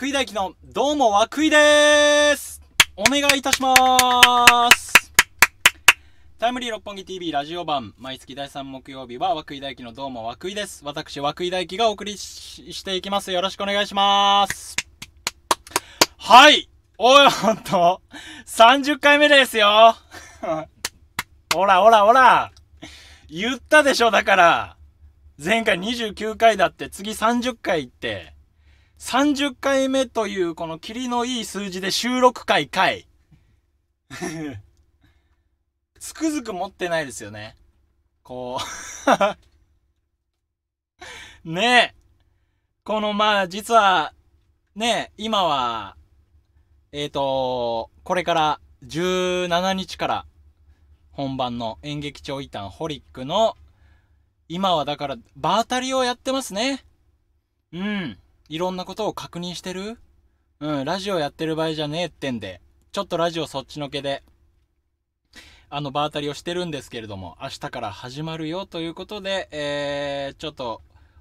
涌井大輝のどうも涌井ですお願いいたしますタイムリー六本木 TV ラジオ版毎月第3木曜日は涌井大輝のどうも涌井です私涌井大輝がお送りしていきますよろしくお願いしますはいおいほんと30回目ですよほらほらほら言ったでしょだから前回29回だって次30回って30回目というこの霧のいい数字で収録回回。つくづく持ってないですよね。こう ねえ。このまあ実は、ねえ、今は、えっ、ー、と、これから17日から本番の演劇長イタンホリックの今はだからバータリをやってますね。うん。いろんなことを確認してるうん、ラジオやってる場合じゃねえってんで、ちょっとラジオそっちのけで、あの、場当たりをしてるんですけれども、明日から始まるよということで、えー、ちょっと、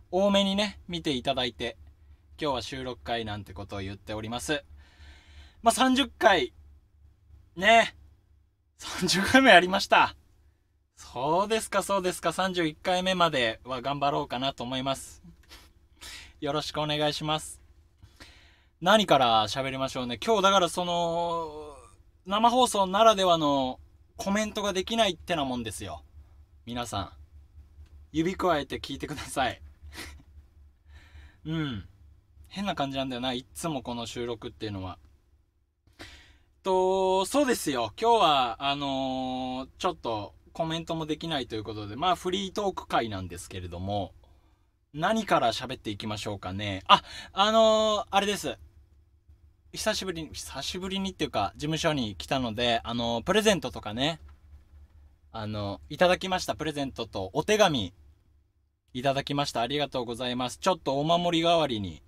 多めにね、見ていただいて、今日は収録会なんてことを言っております。まあ、30回、ね、30回目やりました。そうですか、そうですか、31回目までは頑張ろうかなと思います。よろしくお願いします。何から喋りましょうね。今日だからその、生放送ならではのコメントができないってなもんですよ。皆さん、指くわえて聞いてください。うん。変な感じなんだよな。いつもこの収録っていうのは。と、そうですよ。今日は、あのー、ちょっとコメントもできないということで、まあフリートーク会なんですけれども、何から喋っていきましょうかね。あ、あのー、あれです。久しぶりに、久しぶりにっていうか、事務所に来たので、あのー、プレゼントとかね、あの、いただきました。プレゼントとお手紙、いただきました。ありがとうございます。ちょっとお守り代わりに、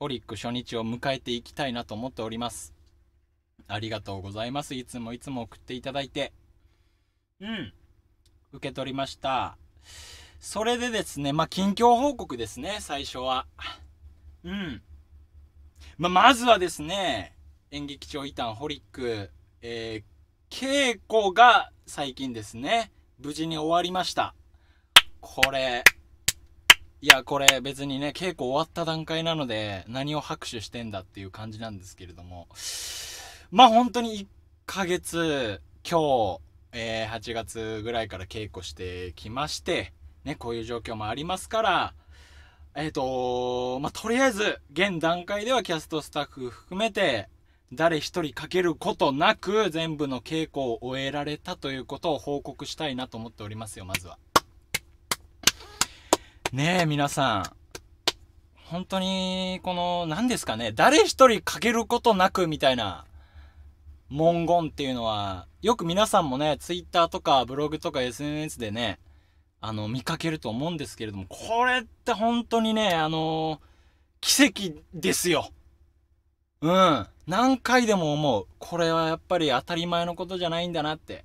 ホリック初日を迎えていきたいなと思っております。ありがとうございます。いつもいつも送っていただいて。うん。受け取りました。それでですね、まあ、近況報告ですね、最初は。うん。まあ、まずはですね、演劇長イタンホリック、えー、稽古が最近ですね、無事に終わりました。これ、いや、これ別にね、稽古終わった段階なので、何を拍手してんだっていう感じなんですけれども、まあ、本当に1ヶ月、今日、えー、8月ぐらいから稽古してきまして、ね、こういう状況もありますから、えっ、ー、と、まあ、とりあえず、現段階ではキャストスタッフ含めて、誰一人かけることなく、全部の稽古を終えられたということを報告したいなと思っておりますよ、まずは。ねえ、皆さん。本当に、この、何ですかね、誰一人かけることなくみたいな文言っていうのは、よく皆さんもね、twitter とかブログとか SNS でね、あの、見かけると思うんですけれども、これって本当にね、あのー、奇跡ですよ。うん。何回でも思う。これはやっぱり当たり前のことじゃないんだなって。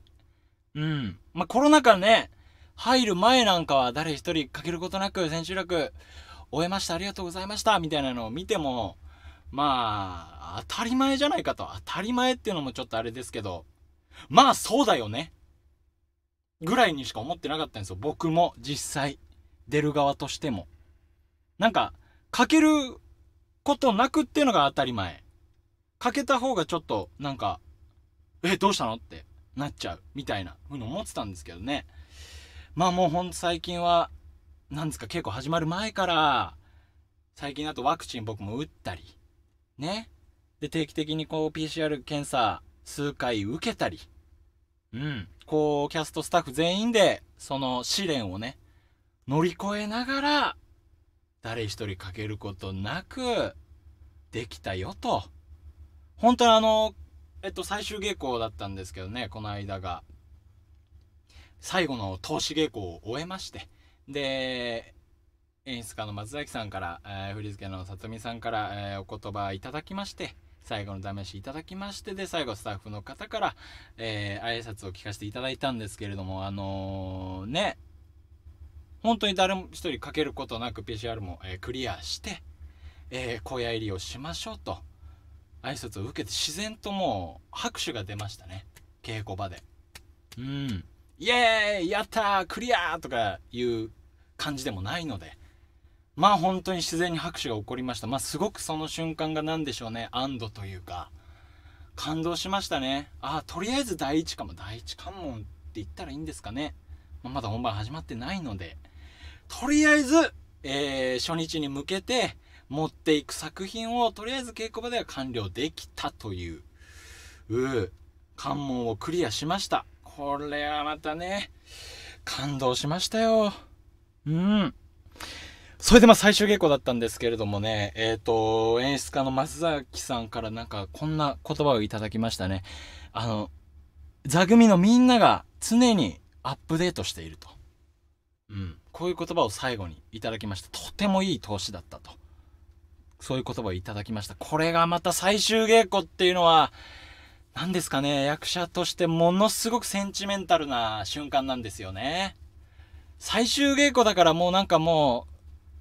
うん。まあ、コロナ禍ね、入る前なんかは誰一人かけることなく千秋楽終えました、ありがとうございました、みたいなのを見ても、まあ、当たり前じゃないかと。当たり前っていうのもちょっとあれですけど、まあそうだよね。ぐらいにしか思ってなかったんですよ。僕も実際、出る側としても。なんか、かけることなくっていうのが当たり前。かけた方がちょっと、なんか、え、どうしたのってなっちゃう、みたいなふうに思ってたんですけどね。まあもうほんと最近は、なんですか、稽古始まる前から、最近だとワクチン僕も打ったり、ね。で、定期的にこう PCR 検査数回受けたり、うん、こう、キャストスタッフ全員で、その試練をね、乗り越えながら、誰一人欠けることなく、できたよと。本当にあの、えっと、最終稽古だったんですけどね、この間が。最後の投資稽古を終えまして。で、演出家の松崎さんから、えー、振り付けの里見さんから、えー、お言葉いただきまして、最後の試しいただきましてで最後スタッフの方から、えー、挨拶を聞かせていただいたんですけれどもあのー、ね本当に誰も一人かけることなく PCR も、えー、クリアして、えー、小屋入りをしましょうと挨拶を受けて自然ともう拍手が出ましたね稽古場でうんイエーイやったークリアーとかいう感じでもないのでまあ本当に自然に拍手が起こりました。まあすごくその瞬間が何でしょうね、安堵というか、感動しましたね。ああ、とりあえず第一かも、第一関門って言ったらいいんですかね。まあ、まだ本番始まってないので、とりあえず、えー、初日に向けて持っていく作品をとりあえず稽古場では完了できたという、う関門をクリアしました。これはまたね、感動しましたよ。うん。それでまあ最終稽古だったんですけれどもね、えっ、ー、と、演出家の松崎さんからなんかこんな言葉をいただきましたね。あの、座組のみんなが常にアップデートしていると。うん。こういう言葉を最後にいただきました。とてもいい投資だったと。そういう言葉をいただきました。これがまた最終稽古っていうのは、何ですかね、役者としてものすごくセンチメンタルな瞬間なんですよね。最終稽古だからもうなんかもう、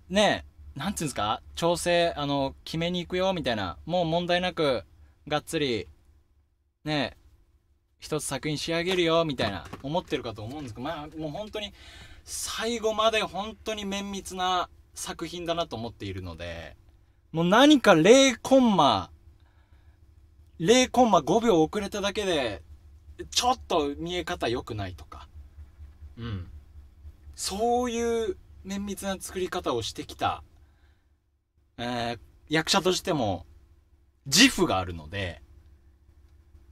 ね、なんていうんですか、調整、あの、決めに行くよ、みたいな、もう問題なく、がっつり、ね、一つ作品仕上げるよ、みたいな、思ってるかと思うんですけど、まあ、もう本当に、最後まで本当に綿密な作品だなと思っているので、もう何か0コンマ、0コンマ5秒遅れただけで、ちょっと見え方良くないとか、うん。そういう綿密な作り方をしてきた、えー、役者としても自負があるので、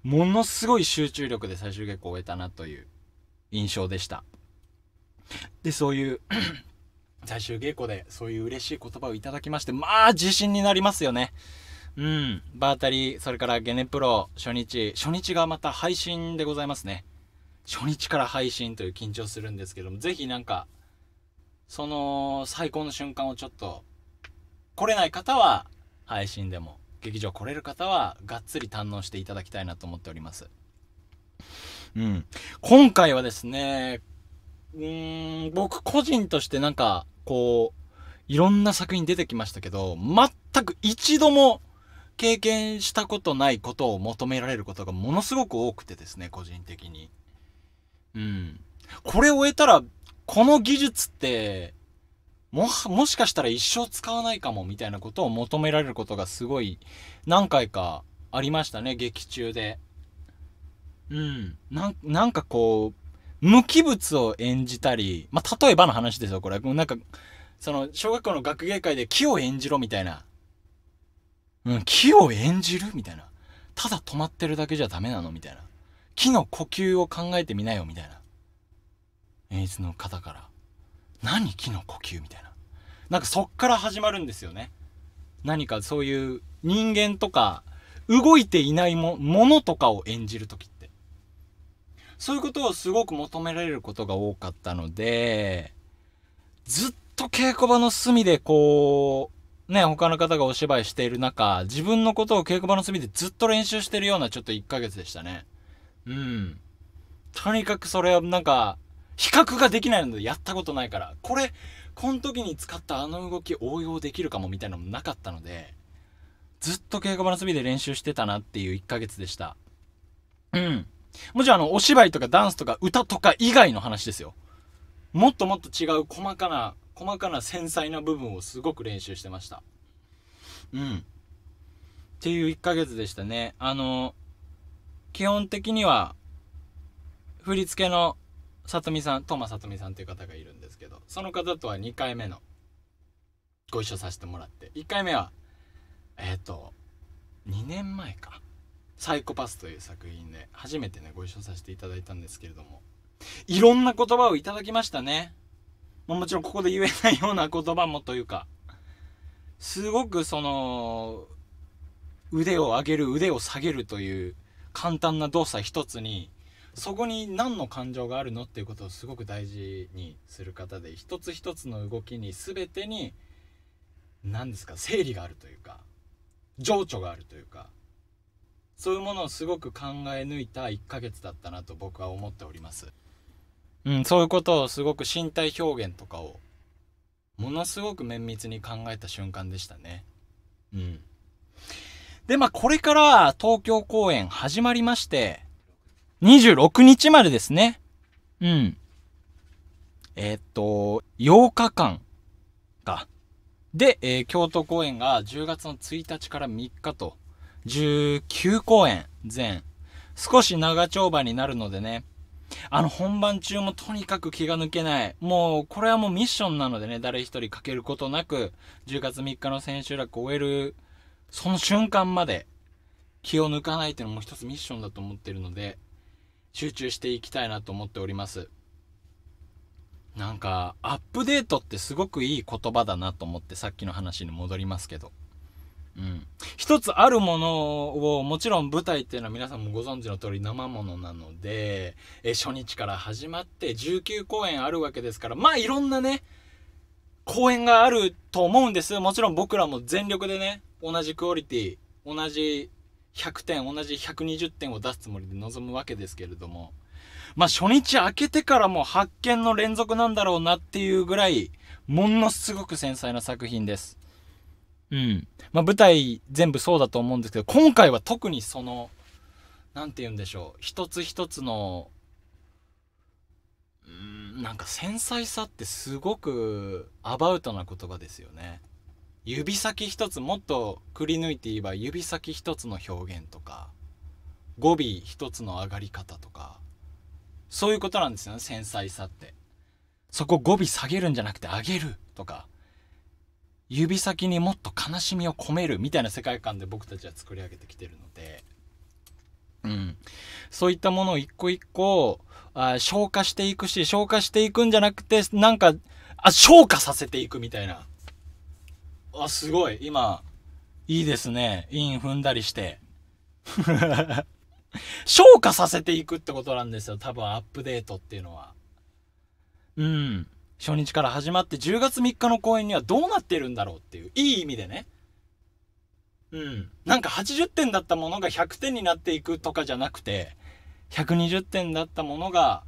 ものすごい集中力で最終結古を終えたなという印象でした。で、そういう 最終稽古でそういう嬉しい言葉をいただきまして、まあ自信になりますよね。うん。バータリー、それからゲネプロ、初日、初日がまた配信でございますね。初日から配信という緊張するんですけども、ぜひなんか、その最高の瞬間をちょっと来れない方は配信でも劇場来れる方はがっつり堪能していただきたいなと思っておりますうん今回はですねうん僕個人としてなんかこういろんな作品出てきましたけど全く一度も経験したことないことを求められることがものすごく多くてですね個人的にうんこれを終えたらこの技術って、も、もしかしたら一生使わないかもみたいなことを求められることがすごい何回かありましたね、劇中で。うん。なんかこう、無機物を演じたり、まあ、例えばの話ですよ、これ。なんか、その、小学校の学芸会で木を演じろみたいな。うん、木を演じるみたいな。ただ止まってるだけじゃダメなのみたいな。木の呼吸を考えてみなよみたいな。イズの方から「何木の呼吸」みたいななんかそっから始まるんですよね何かそういう人間とか動いていないものとかを演じる時ってそういうことをすごく求められることが多かったのでずっと稽古場の隅でこうね他の方がお芝居している中自分のことを稽古場の隅でずっと練習してるようなちょっと1ヶ月でしたねうんとにかくそれはなんか比較ができないのでやったことないから、これ、この時に使ったあの動き応用できるかもみたいなのもなかったので、ずっと稽古場の隅で練習してたなっていう1ヶ月でした。うん。もちろんあの、お芝居とかダンスとか歌とか以外の話ですよ。もっともっと違う細かな、細かな繊細な部分をすごく練習してました。うん。っていう1ヶ月でしたね。あの、基本的には、振り付けのさとみさんトマさとみさんという方がいるんですけどその方とは2回目のご一緒させてもらって1回目はえっ、ー、と2年前か「サイコパス」という作品で初めてねご一緒させていただいたんですけれどもいろんな言葉をいただきましたね、まあ、もちろんここで言えないような言葉もというかすごくその腕を上げる腕を下げるという簡単な動作一つにそこに何の感情があるのっていうことをすごく大事にする方で一つ一つの動きに全てに何ですか整理があるというか情緒があるというかそういうものをすごく考え抜いた1ヶ月だったなと僕は思っております。うん、そういうことをすごく身体表現とかをものすごく綿密に考えた瞬間でしたね。うん。で、まあこれから東京公演始まりまして、26日までですね。うん。えー、っと、8日間か。で、えー、京都公演が10月の1日から3日と、19公演全。少し長丁場になるのでね。あの、本番中もとにかく気が抜けない。もう、これはもうミッションなのでね、誰一人かけることなく、10月3日の千秋楽を終える、その瞬間まで、気を抜かないっていうのも一つミッションだと思ってるので、集中していきたいなと思っております。なんか、アップデートってすごくいい言葉だなと思ってさっきの話に戻りますけど。うん。一つあるものを、もちろん舞台っていうのは皆さんもご存知の通り生ものなので、え、初日から始まって19公演あるわけですから、まあいろんなね、公演があると思うんです。もちろん僕らも全力でね、同じクオリティ、同じ100点同じ120点を出すつもりで臨むわけですけれどもまあ初日明けてからも発見の連続なんだろうなっていうぐらいものすごく繊細な作品です。うん。まあ舞台全部そうだと思うんですけど今回は特にその何て言うんでしょう一つ一つのうんなんか繊細さってすごくアバウトな言葉ですよね。指先一つもっとくり抜いて言えば指先一つの表現とか語尾一つの上がり方とかそういうことなんですよね繊細さってそこ語尾下げるんじゃなくて上げるとか指先にもっと悲しみを込めるみたいな世界観で僕たちは作り上げてきてるので、うん、そういったものを一個一個あ消化していくし消化していくんじゃなくてなんかあ消化させていくみたいなあ、すごい。今、いいですね。イン踏んだりして。消 化させていくってことなんですよ。多分アップデートっていうのは。うん。初日から始まって10月3日の公演にはどうなってるんだろうっていう。いい意味でね。うん。なんか80点だったものが100点になっていくとかじゃなくて、120点だったものが、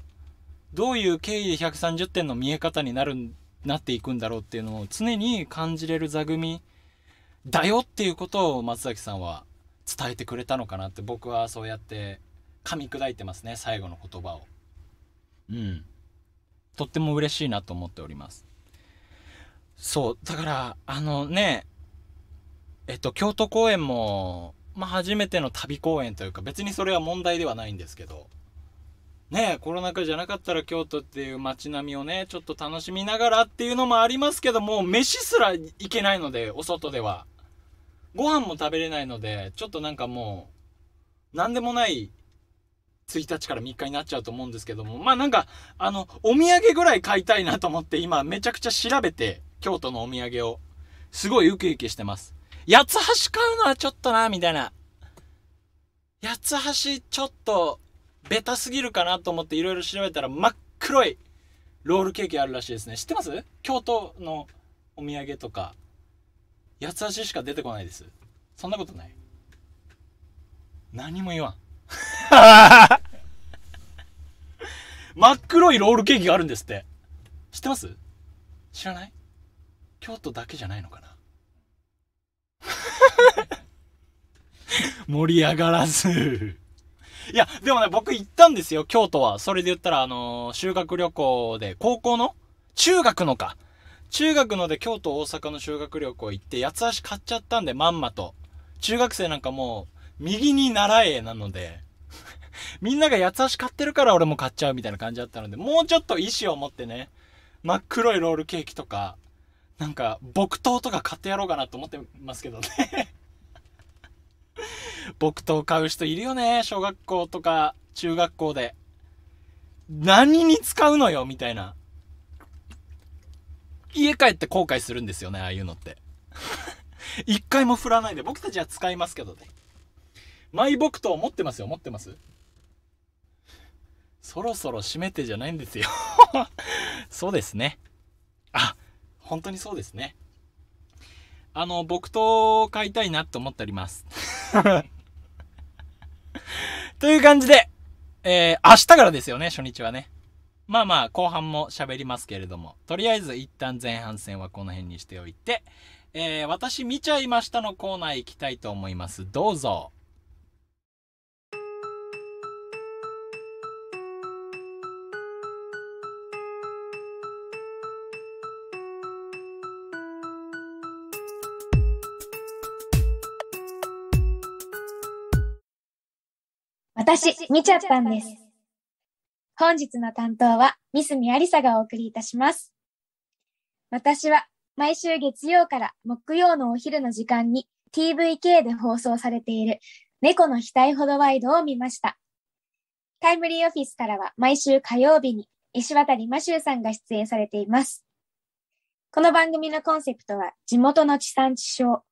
どういう経緯で130点の見え方になるんなっていくんだろうっていうのを常に感じれる座組だよっていうことを松崎さんは伝えてくれたのかなって僕はそうやって噛み砕いてますね最後の言葉をうんとっても嬉しいなと思っておりますそうだからあのねえっと京都公演もまあ初めての旅公演というか別にそれは問題ではないんですけどねコロナ禍じゃなかったら京都っていう街並みをね、ちょっと楽しみながらっていうのもありますけども、飯すら行けないので、お外では。ご飯も食べれないので、ちょっとなんかもう、なんでもない1日から3日になっちゃうと思うんですけども、まあなんか、あの、お土産ぐらい買いたいなと思って今めちゃくちゃ調べて、京都のお土産を、すごいウキウキしてます。八橋買うのはちょっとな、みたいな。八橋ちょっと、ベタすぎるかなと思っていろいろ調べたら真っ黒いロールケーキあるらしいですね知ってます京都のお土産とか八つ橋しか出てこないですそんなことない何も言わん 真っ黒いロールケーキがあるんですって知ってます知らない京都だけじゃないのかな 盛り上がらずいや、でもね、僕行ったんですよ、京都は。それで言ったら、あのー、修学旅行で、高校の中学のか。中学ので京都、大阪の修学旅行行って、八つ足買っちゃったんで、まんまと。中学生なんかもう、右に習えなので、みんなが八つ足買ってるから俺も買っちゃうみたいな感じだったので、もうちょっと意思を持ってね、真っ黒いロールケーキとか、なんか、木刀とか買ってやろうかなと思ってますけどね木刀買う人いるよね。小学校とか中学校で。何に使うのよみたいな。家帰って後悔するんですよね、ああいうのって。一回も振らないで。僕たちは使いますけどね。マイ木刀持ってますよ、持ってます。そろそろ締めてじゃないんですよ そうですね。あ、本当にそうですね。あの、木刀買いたいなって思っております。という感じで、えー、明日からですよね、初日はね。まあまあ、後半も喋りますけれども、とりあえず一旦前半戦はこの辺にしておいて、えー、私見ちゃいましたのコーナー行きたいと思います。どうぞ。私、見ちゃったんです。本日の担当は、ミスミアリサがお送りいたします。私は、毎週月曜から木曜のお昼の時間に TVK で放送されている猫の額ほどワイドを見ました。タイムリーオフィスからは毎週火曜日に石渡真修さんが出演されています。この番組のコンセプトは地元の地産地消、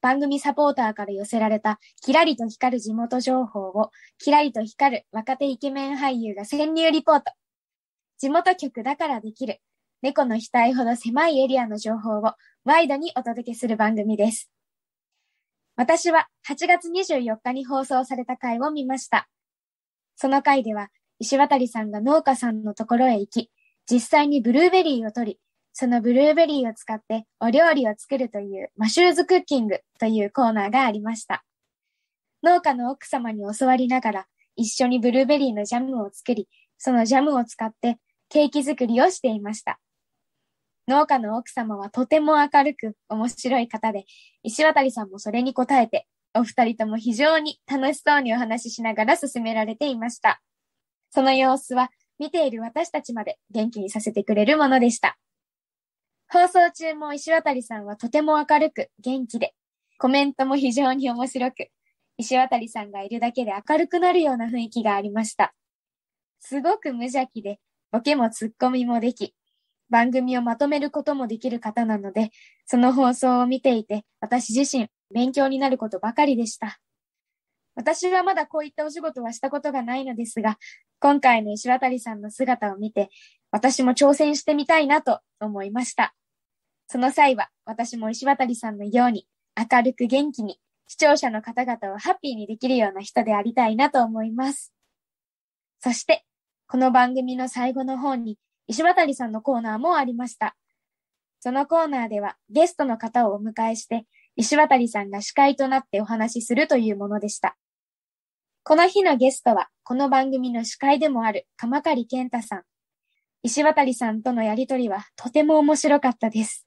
番組サポーターから寄せられた、キラリと光る地元情報を、キラリと光る若手イケメン俳優が潜入リポート。地元局だからできる、猫の額ほど狭いエリアの情報をワイドにお届けする番組です。私は8月24日に放送された回を見ました。その回では、石渡さんが農家さんのところへ行き、実際にブルーベリーを取り、そのブルーベリーを使ってお料理を作るというマシューズクッキングというコーナーがありました。農家の奥様に教わりながら一緒にブルーベリーのジャムを作り、そのジャムを使ってケーキ作りをしていました。農家の奥様はとても明るく面白い方で、石渡さんもそれに応えて、お二人とも非常に楽しそうにお話ししながら進められていました。その様子は見ている私たちまで元気にさせてくれるものでした。放送中も石渡さんはとても明るく元気で、コメントも非常に面白く、石渡さんがいるだけで明るくなるような雰囲気がありました。すごく無邪気で、ボケもツッコミもでき、番組をまとめることもできる方なので、その放送を見ていて、私自身勉強になることばかりでした。私はまだこういったお仕事はしたことがないのですが、今回の石渡さんの姿を見て、私も挑戦してみたいなと思いました。その際は私も石渡さんのように明るく元気に視聴者の方々をハッピーにできるような人でありたいなと思います。そして、この番組の最後の方に石渡さんのコーナーもありました。そのコーナーではゲストの方をお迎えして石渡さんが司会となってお話しするというものでした。この日のゲストはこの番組の司会でもある鎌狩健太さん。石渡さんとのやりとりはとても面白かったです。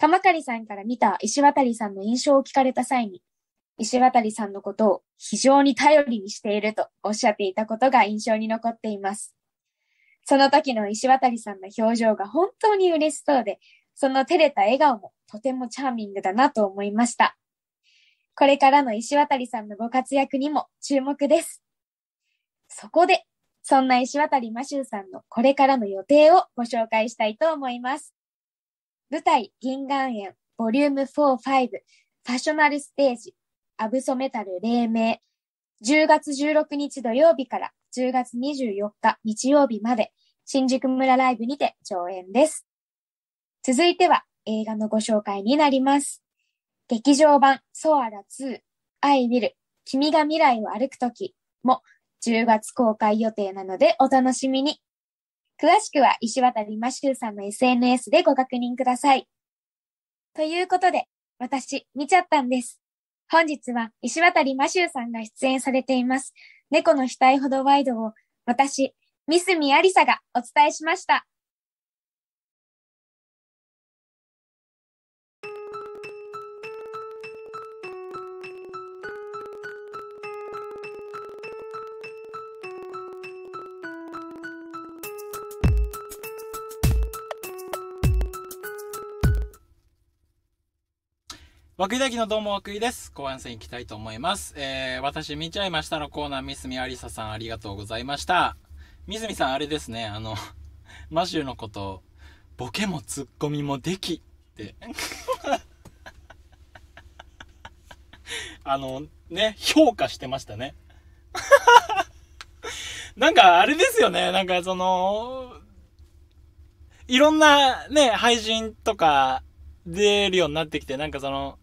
鎌狩さんから見た石渡さんの印象を聞かれた際に、石渡さんのことを非常に頼りにしているとおっしゃっていたことが印象に残っています。その時の石渡さんの表情が本当に嬉しそうで、その照れた笑顔もとてもチャーミングだなと思いました。これからの石渡さんのご活躍にも注目です。そこで、そんな石渡真修さんのこれからの予定をご紹介したいと思います。舞台、銀眼園、ボリューム4、5、ファッショナルステージ、アブソメタル、黎明、10月16日土曜日から10月24日日曜日まで、新宿村ライブにて上演です。続いては映画のご紹介になります。劇場版ソアラ2、アイビル君が未来を歩くときも10月公開予定なのでお楽しみに。詳しくは石渡りゅうさんの SNS でご確認ください。ということで、私、見ちゃったんです。本日は石渡りゅうさんが出演されています、猫の額ほどワイドを私、ミスミアリサがお伝えしました。和久井大輝のどうも和く井です。後半戦行きたいと思います。えー、私見ちゃいましたのコーナー、みすみありささんありがとうございました。みすみさんあれですね、あの、マシューのこと、ボケもツッコミもできって。あの、ね、評価してましたね。なんかあれですよね、なんかその、いろんなね、配信とか出るようになってきて、なんかその、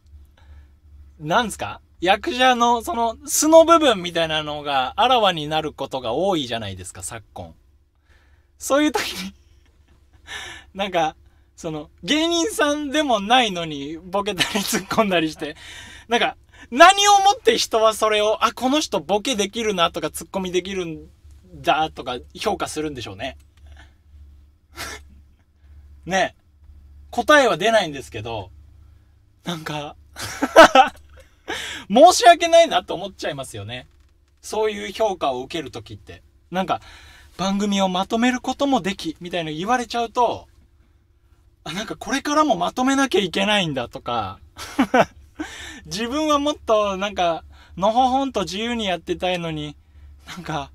なんすか役者の、その、素の部分みたいなのが、あらわになることが多いじゃないですか、昨今。そういう時に なんか、その、芸人さんでもないのに、ボケたり突っ込んだりして、なんか、何をもって人はそれを、あ、この人ボケできるなとか、ツッコミできるんだとか、評価するんでしょうね。ね答えは出ないんですけど、なんか、申し訳ないなと思っちゃいますよね。そういう評価を受ける時って。なんか、番組をまとめることもでき、みたいな言われちゃうと、あ、なんかこれからもまとめなきゃいけないんだとか、自分はもっとなんか、のほほんと自由にやってたいのに、なんか、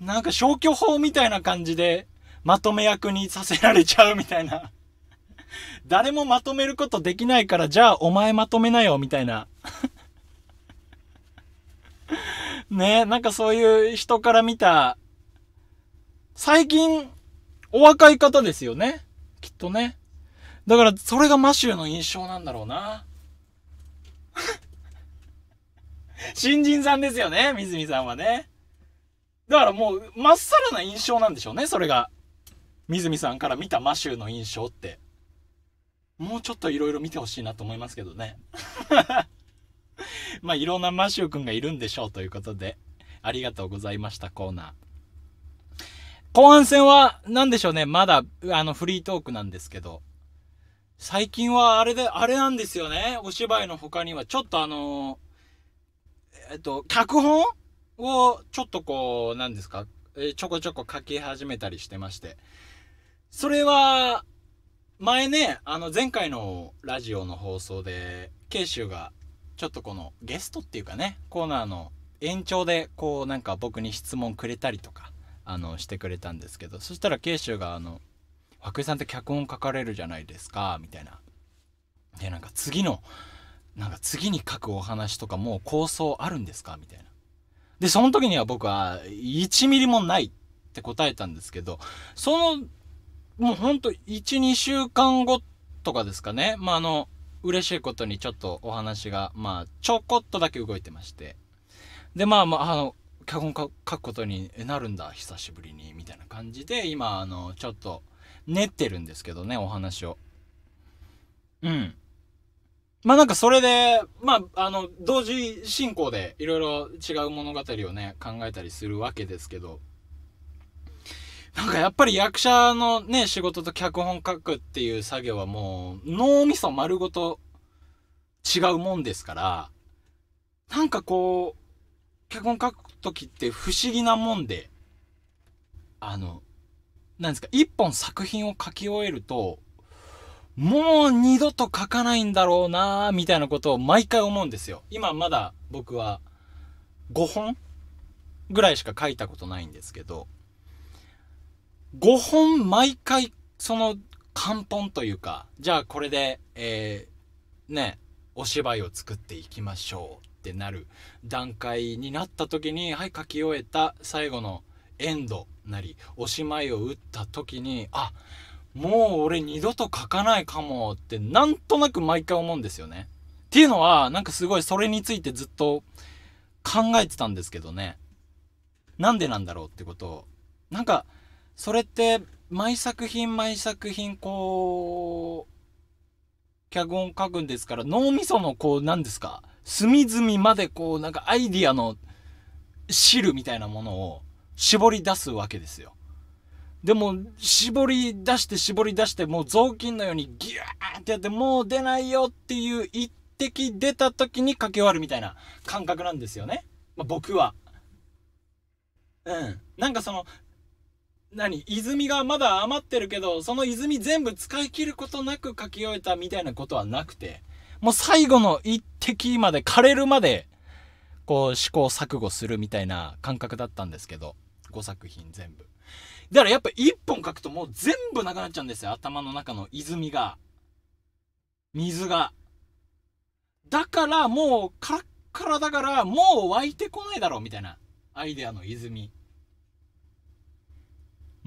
なんか消去法みたいな感じで、まとめ役にさせられちゃうみたいな。誰もまとめることできないから、じゃあお前まとめなよ、みたいな ね、なんかそういう人から見た、最近、お若い方ですよね。きっとね。だから、それがマシューの印象なんだろうな。新人さんですよね、水見さんはね。だからもう、まっさらな印象なんでしょうね、それが。水見さんから見たマシューの印象って。もうちょっといろいろ見てほしいなと思いますけどね。まあ、いろんなマシュー君がいるんでしょうということで、ありがとうございました、コーナー。後半戦は、何でしょうね、まだ、あの、フリートークなんですけど、最近はあれで、あれなんですよね、お芝居の他には、ちょっとあの、えっと、脚本を、ちょっとこう、なんですか、えちょこちょこ書き始めたりしてまして、それは、前ね、あの、前回のラジオの放送で、慶州がちょっとこのゲストっていうかねコーナーの延長でこうなんか僕に質問くれたりとかあのしてくれたんですけどそしたら慶州があの「涌井さんって脚本書かれるじゃないですか」みたいな。でなんか次のなんか次に書くお話とかもう構想あるんですかみたいな。でその時には僕は1ミリもないって答えたんですけどそのもうほんと12週間後とかですかねまああの嬉しいことにちょっとお話が、まあ、ちょこっとだけ動いてまして。で、まあまあ、あの、脚本書くことになるんだ、久しぶりに、みたいな感じで、今、あの、ちょっと、練ってるんですけどね、お話を。うん。まあなんかそれで、まあ、あの、同時進行でいろいろ違う物語をね、考えたりするわけですけど、なんかやっぱり役者のね、仕事と脚本書くっていう作業はもう、脳みそ丸ごと違うもんですから、なんかこう、脚本書くときって不思議なもんで、あの、なんですか、一本作品を書き終えると、もう二度と書かないんだろうなーみたいなことを毎回思うんですよ。今まだ僕は5本ぐらいしか書いたことないんですけど、5本毎回、その、漢本というか、じゃあこれで、えー、ね、お芝居を作っていきましょうってなる段階になった時に、はい、書き終えた最後のエンドなり、おしまいを打った時に、あ、もう俺二度と書かないかもってなんとなく毎回思うんですよね。っていうのはなんかすごいそれについてずっと考えてたんですけどね。なんでなんだろうってことを。なんかそれって毎作品毎作品こう脚本書くんですから脳みそのこう何ですか隅々までこうなんかアイディアの汁みたいなものを絞り出すわけですよ。でも絞り出して絞り出してもう雑巾のようにギューってやってもう出ないよっていう一滴出た時に書き終わるみたいな感覚なんですよね。まあ、僕は。うん。なんかその何泉がまだ余ってるけど、その泉全部使い切ることなく書き終えたみたいなことはなくて、もう最後の一滴まで枯れるまで、こう試行錯誤するみたいな感覚だったんですけど、5作品全部。だからやっぱ1本書くともう全部なくなっちゃうんですよ、頭の中の泉が。水が。だからもうカラッカラだからもう湧いてこないだろうみたいな。アイデアの泉。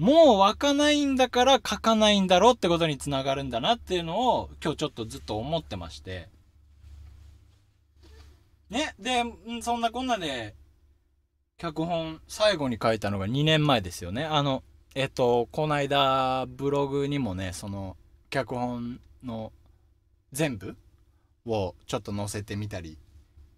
もう湧かないんだから書かないんだろうってことにつながるんだなっていうのを今日ちょっとずっと思ってまして。ね。で、そんなこんなで、脚本最後に書いたのが2年前ですよね。あの、えっと、こないだブログにもね、その脚本の全部をちょっと載せてみたり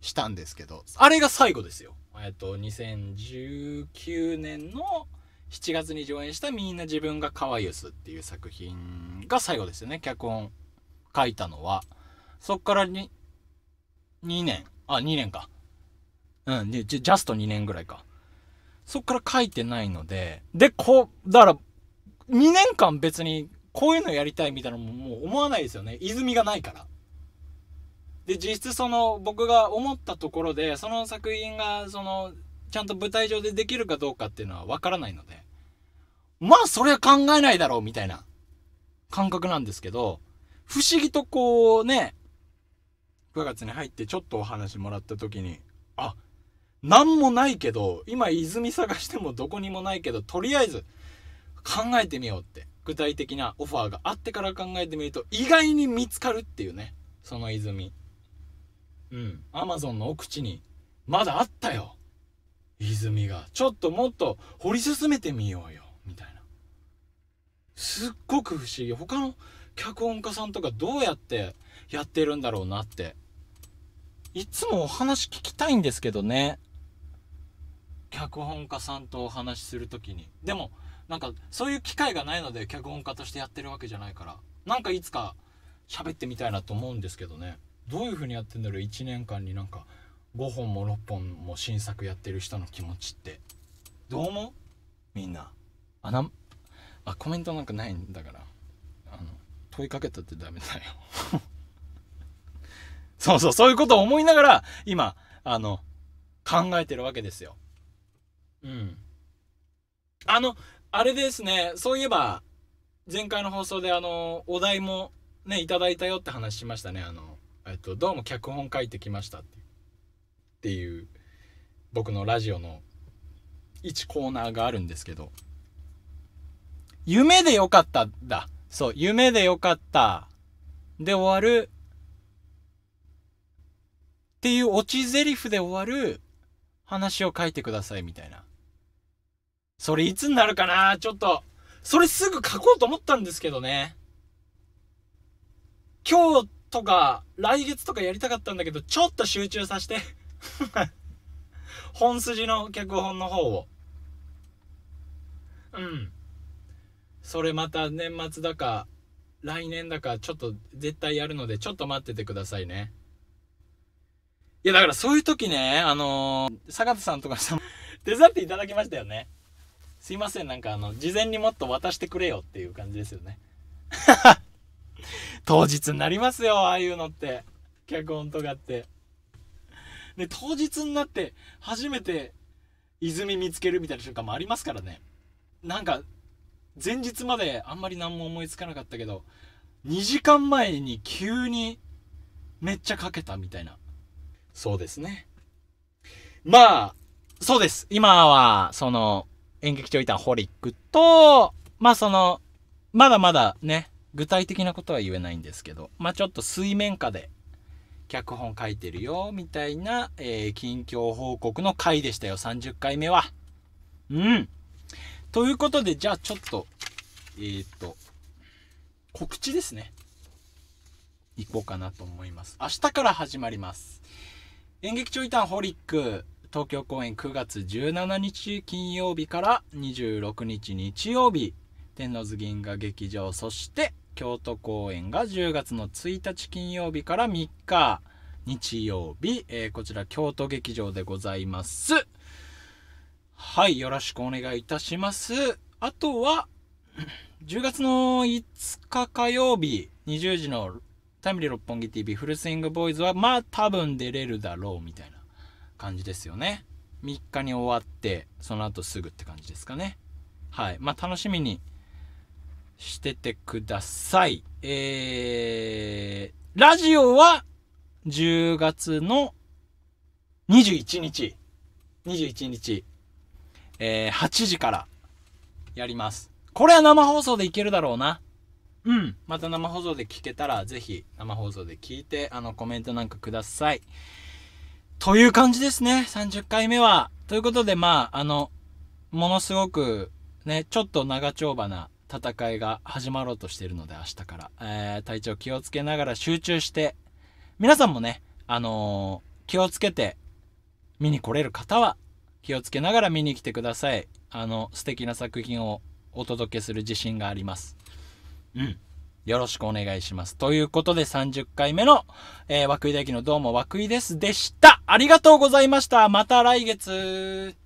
したんですけど、あれが最後ですよ。えっと、2019年の、7月に上演した「みんな自分がかわゆす」っていう作品が最後ですよね脚本書いたのはそっからに2年あ2年かうんでジャスト2年ぐらいかそっから書いてないのででこうだから2年間別にこういうのやりたいみたいなのももう思わないですよね泉がないからで実質その僕が思ったところでその作品がそのちゃんと舞台上でできるかどうかっていうのは分からないのでまあそれは考えないだろうみたいな感覚なんですけど、不思議とこうね、9月に入ってちょっとお話もらった時に、あ、なんもないけど、今泉探してもどこにもないけど、とりあえず考えてみようって。具体的なオファーがあってから考えてみると、意外に見つかるっていうね。その泉。うん。アマゾンの奥地に、まだあったよ。泉が。ちょっともっと掘り進めてみようよ。みたいなすっごく不思議他の脚本家さんとかどうやってやってるんだろうなっていつもお話聞きたいんですけどね脚本家さんとお話しする時にでもなんかそういう機会がないので脚本家としてやってるわけじゃないからなんかいつか喋ってみたいなと思うんですけどねどういう風にやってんだろう1年間になんか5本も6本も新作やってる人の気持ちってどう思うみんな。あなあコメントなんかないんだからあの問いかけたってダメだよ そうそうそういうことを思いながら今あの考えてるわけですようんあのあれですねそういえば前回の放送であのお題もねいただいたよって話しましたねあのえっとどうも脚本書いてきましたっていう僕のラジオの1コーナーがあるんですけど夢でよかっただ。そう、夢でよかった。で終わる。っていう落ち台詞で終わる話を書いてくださいみたいな。それいつになるかなちょっと。それすぐ書こうと思ったんですけどね。今日とか来月とかやりたかったんだけど、ちょっと集中させて。本筋の脚本の方を。うん。それまた年末だか来年だかちょっと絶対やるのでちょっと待っててくださいねいやだからそういう時ねあのー、坂田さんとかさ 手伝っていただきましたよねすいませんなんかあの事前にもっと渡してくれよっていう感じですよね 当日になりますよああいうのって脚本とかってで当日になって初めて泉見つけるみたいな瞬間もありますからねなんか前日まであんまり何も思いつかなかったけど2時間前に急にめっちゃかけたみたいなそうですねまあそうです今はその演劇といたホリックとまあそのまだまだね具体的なことは言えないんですけどまあちょっと水面下で脚本書いてるよみたいな、えー、近況報告の回でしたよ30回目はうんということで、じゃあちょっと、えー、っと、告知ですね。いこうかなと思います。明日から始まります。演劇長イタンホリック、東京公演9月17日金曜日から26日日曜日、天王洲銀河劇場、そして京都公演が10月の1日金曜日から3日日曜日、えー、こちら京都劇場でございます。はい、よろしくお願いいたします。あとは、10 月の5日火曜日、20時のタイムリー六本木 TV フルスイングボーイズは、まあ多分出れるだろうみたいな感じですよね。3日に終わって、その後すぐって感じですかね。はい。まあ楽しみにしててください。えー、ラジオは10月の21日。21日。えー、8時からやります。これは生放送でいけるだろうな。うん。また生放送で聞けたら、ぜひ生放送で聞いて、あの、コメントなんかください。という感じですね。30回目は。ということで、まあ、あの、ものすごく、ね、ちょっと長丁場な戦いが始まろうとしてるので、明日から。えー、体調気をつけながら集中して、皆さんもね、あのー、気をつけて見に来れる方は気をつけながら見に来てくださいあの素敵な作品をお届けする自信がありますうんよろしくお願いします。ということで30回目の、えー、涌井大輝のどうも涌井ですでした。ありがとうございました。また来月。